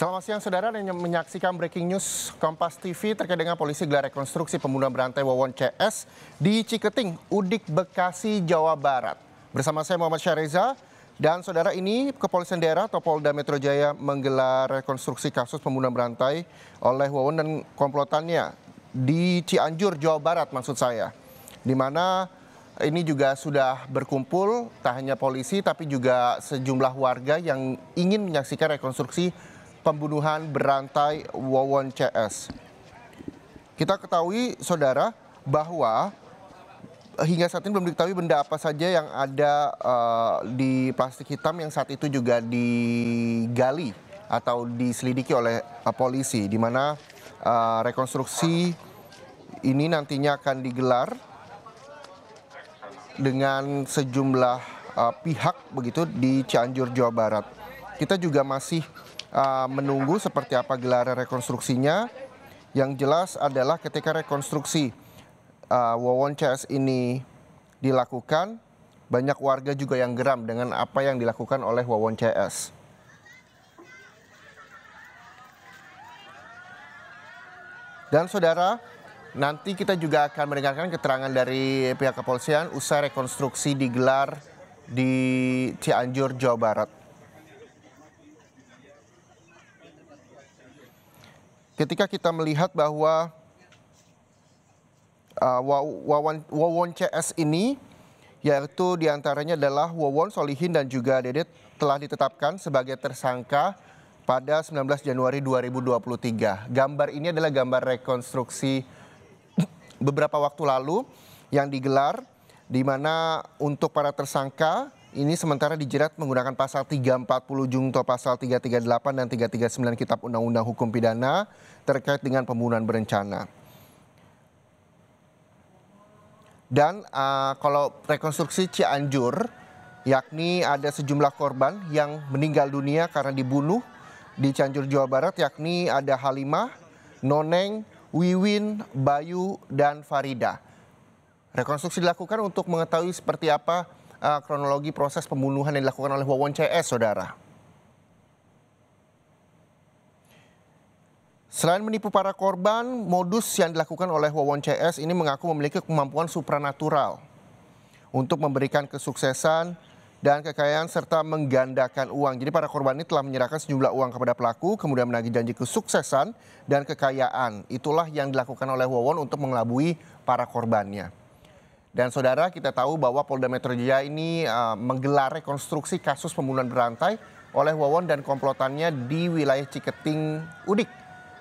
Selamat siang saudara yang menyaksikan breaking news Kompas TV terkait dengan polisi gelar rekonstruksi pembunuhan berantai Wawon CS di Ciketing, Udik, Bekasi, Jawa Barat. Bersama saya Muhammad Syariza dan saudara ini kepolisian daerah atau Polda Metro Jaya menggelar rekonstruksi kasus pembunuhan berantai oleh Wawon dan komplotannya di Cianjur, Jawa Barat maksud saya. Di mana ini juga sudah berkumpul tak hanya polisi tapi juga sejumlah warga yang ingin menyaksikan rekonstruksi pembunuhan berantai Wawon CS. Kita ketahui saudara bahwa hingga saat ini belum diketahui benda apa saja yang ada uh, di plastik hitam yang saat itu juga digali atau diselidiki oleh uh, polisi di mana uh, rekonstruksi ini nantinya akan digelar dengan sejumlah uh, pihak begitu di Cianjur Jawa Barat. Kita juga masih Ah, menunggu seperti apa gelar rekonstruksinya. Yang jelas adalah ketika rekonstruksi uh, Wawon CS ini dilakukan, banyak warga juga yang geram dengan apa yang dilakukan oleh Wawon CS. Dan saudara, nanti kita juga akan mendengarkan keterangan dari pihak kepolisian usai rekonstruksi digelar di Cianjur, Jawa Barat. ketika kita melihat bahwa uh, wawon, CS ini yaitu diantaranya adalah Wawon Solihin dan juga Dedet telah ditetapkan sebagai tersangka pada 19 Januari 2023. Gambar ini adalah gambar rekonstruksi beberapa waktu lalu yang digelar di mana untuk para tersangka ini sementara dijerat menggunakan pasal 340 jungto pasal 338 dan 339 Kitab Undang-Undang Hukum Pidana terkait dengan pembunuhan berencana. Dan uh, kalau rekonstruksi Cianjur, yakni ada sejumlah korban yang meninggal dunia karena dibunuh di Cianjur, Jawa Barat, yakni ada Halimah, Noneng, Wiwin, Bayu, dan Farida. Rekonstruksi dilakukan untuk mengetahui seperti apa uh, kronologi proses pembunuhan yang dilakukan oleh Wawon CS, saudara. Selain menipu para korban, modus yang dilakukan oleh Wawon CS ini mengaku memiliki kemampuan supranatural untuk memberikan kesuksesan dan kekayaan serta menggandakan uang. Jadi para korban ini telah menyerahkan sejumlah uang kepada pelaku, kemudian menagih janji kesuksesan dan kekayaan. Itulah yang dilakukan oleh Wawon untuk mengelabui para korbannya. Dan saudara kita tahu bahwa Polda Metro Jaya ini uh, menggelar rekonstruksi kasus pembunuhan berantai oleh Wawon dan komplotannya di wilayah Ciketing Udik,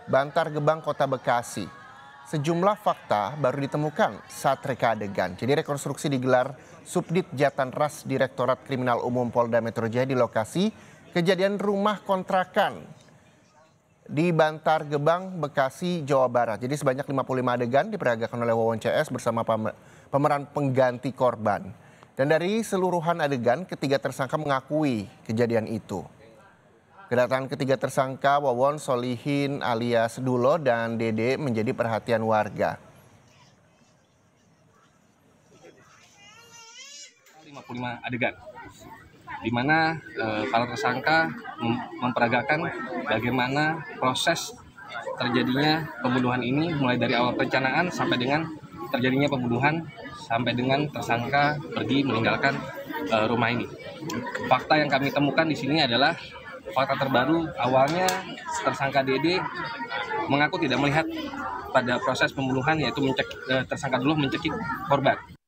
Bantar Gebang, Kota Bekasi. Sejumlah fakta baru ditemukan saat reka adegan. Jadi rekonstruksi digelar Subdit Jatan Ras Direktorat Kriminal Umum Polda Metro Jaya di lokasi kejadian rumah kontrakan di Bantar Gebang, Bekasi, Jawa Barat. Jadi sebanyak 55 adegan diperagakan oleh Wawon CS bersama pemeran pengganti korban. Dan dari seluruhan adegan, ketiga tersangka mengakui kejadian itu. Kedatangan ketiga tersangka Wawon Solihin alias Dulo dan Dede menjadi perhatian warga. 55 adegan di mana e, para tersangka mem memperagakan bagaimana proses terjadinya pembunuhan ini mulai dari awal perencanaan sampai dengan terjadinya pembunuhan sampai dengan tersangka pergi meninggalkan uh, rumah ini. Fakta yang kami temukan di sini adalah fakta terbaru awalnya tersangka Dede mengaku tidak melihat pada proses pembunuhan yaitu uh, tersangka dulu mencekik korban.